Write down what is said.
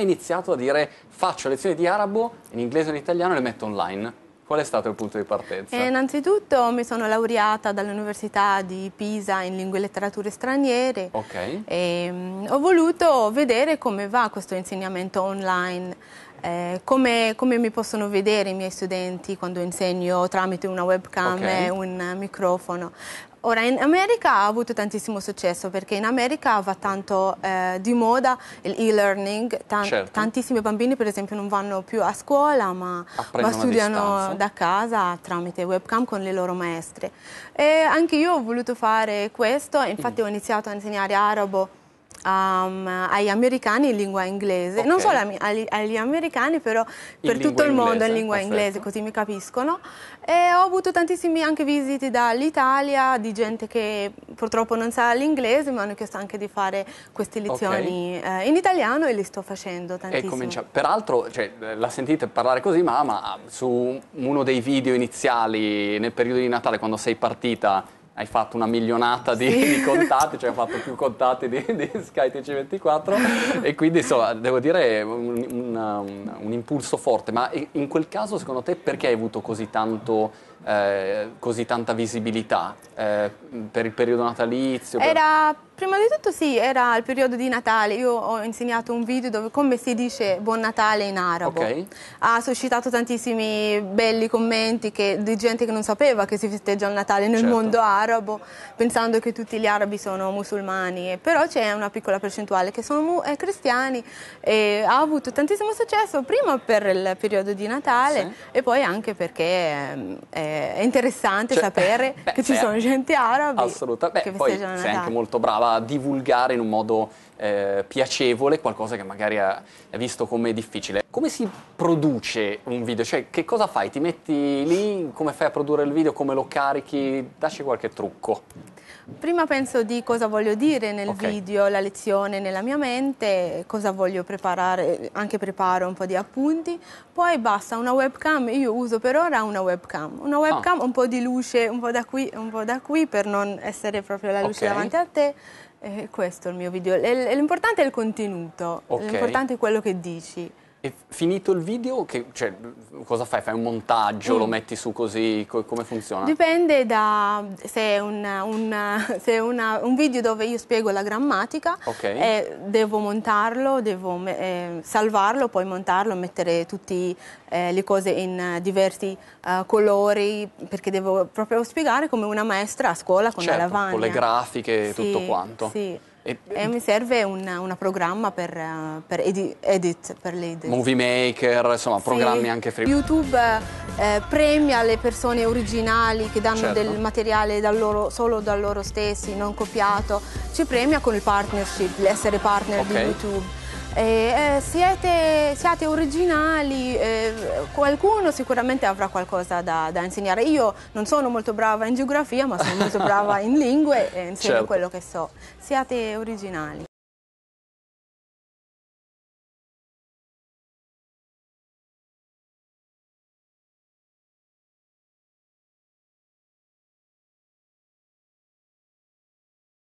Ha iniziato a dire faccio lezioni di arabo in inglese e in italiano e le metto online. Qual è stato il punto di partenza? Eh, innanzitutto mi sono laureata dall'Università di Pisa in lingue e letterature straniere. Ok. E, um, ho voluto vedere come va questo insegnamento online. Eh, come, come, mi possono vedere i miei studenti quando insegno tramite una webcam okay. e un microfono. Ora, in America ha avuto tantissimo successo perché in America va tanto eh, di moda l'e-learning, tan certo. tantissimi bambini per esempio non vanno più a scuola ma, ma studiano da casa tramite webcam con le loro maestre. E anche io ho voluto fare questo, infatti mm. ho iniziato a insegnare arabo Um, agli americani in lingua inglese, okay. non solo agli, agli americani, però in per tutto il mondo in lingua Perfetto. inglese, così mi capiscono. E ho avuto tantissime anche visite dall'Italia di gente che purtroppo non sa l'inglese, mi hanno chiesto anche di fare queste lezioni okay. eh, in italiano e le sto facendo tantissimo. peraltro, cioè, la sentite parlare così, ma, ma su uno dei video iniziali nel periodo di Natale, quando sei partita hai fatto una milionata di, sì. di contatti, cioè hai fatto più contatti di, di SkyTC24 e quindi insomma devo dire un, un, un um, impulso forte, ma in quel caso secondo te perché hai avuto così tanto eh, così tanta visibilità eh, per il periodo natalizio? Per... Era, prima di tutto sì, era il periodo di Natale. Io ho insegnato un video dove come si dice Buon Natale in arabo. Okay. Ha suscitato tantissimi belli commenti che, di gente che non sapeva che si festeggia il Natale nel certo. mondo arabo, pensando che tutti gli arabi sono musulmani. Però c'è una piccola percentuale che sono eh, cristiani e ha avuto tantissimo successo prima per il periodo di Natale sì. e poi anche perché... Eh, è interessante cioè, sapere beh, che ci sono gente araba. Assolutamente, beh, poi sei anche molto brava a divulgare in un modo eh, piacevole qualcosa che magari è visto come difficile. Come si produce un video? Cioè che cosa fai? Ti metti lì? Come fai a produrre il video? Come lo carichi? Daci qualche trucco. Prima penso di cosa voglio dire nel okay. video, la lezione nella mia mente, cosa voglio preparare, anche preparo un po' di appunti, poi basta una webcam, io uso per ora una webcam, una ah. webcam ah. un po' di luce, un po' da qui, un po' da qui per non essere proprio la luce okay. davanti a te. Eh, questo è il mio video, l'importante è il contenuto, okay. l'importante è quello che dici. E finito il video, che, cioè, cosa fai? Fai un montaggio, mm. lo metti su così? Co come funziona? Dipende da se è un, un, se è una, un video dove io spiego la grammatica, okay. eh, devo montarlo, devo eh, salvarlo, poi montarlo, mettere tutte eh, le cose in diversi eh, colori, perché devo proprio spiegare come una maestra a scuola con certo, la lavagna. Con le grafiche e sì, tutto quanto. Sì. E, e eh, mi serve un programma per, per edi edit, per le Movie maker, insomma, sì. programmi anche free. YouTube eh, premia le persone originali che danno certo. del materiale da loro, solo da loro stessi, non copiato. Ci premia con il partnership, l'essere partner okay. di YouTube. Eh, eh, siete, siate originali, eh, qualcuno sicuramente avrà qualcosa da, da, insegnare. Io non sono molto brava in geografia, ma sono molto brava in lingue e insegno certo. quello che so. Siate originali.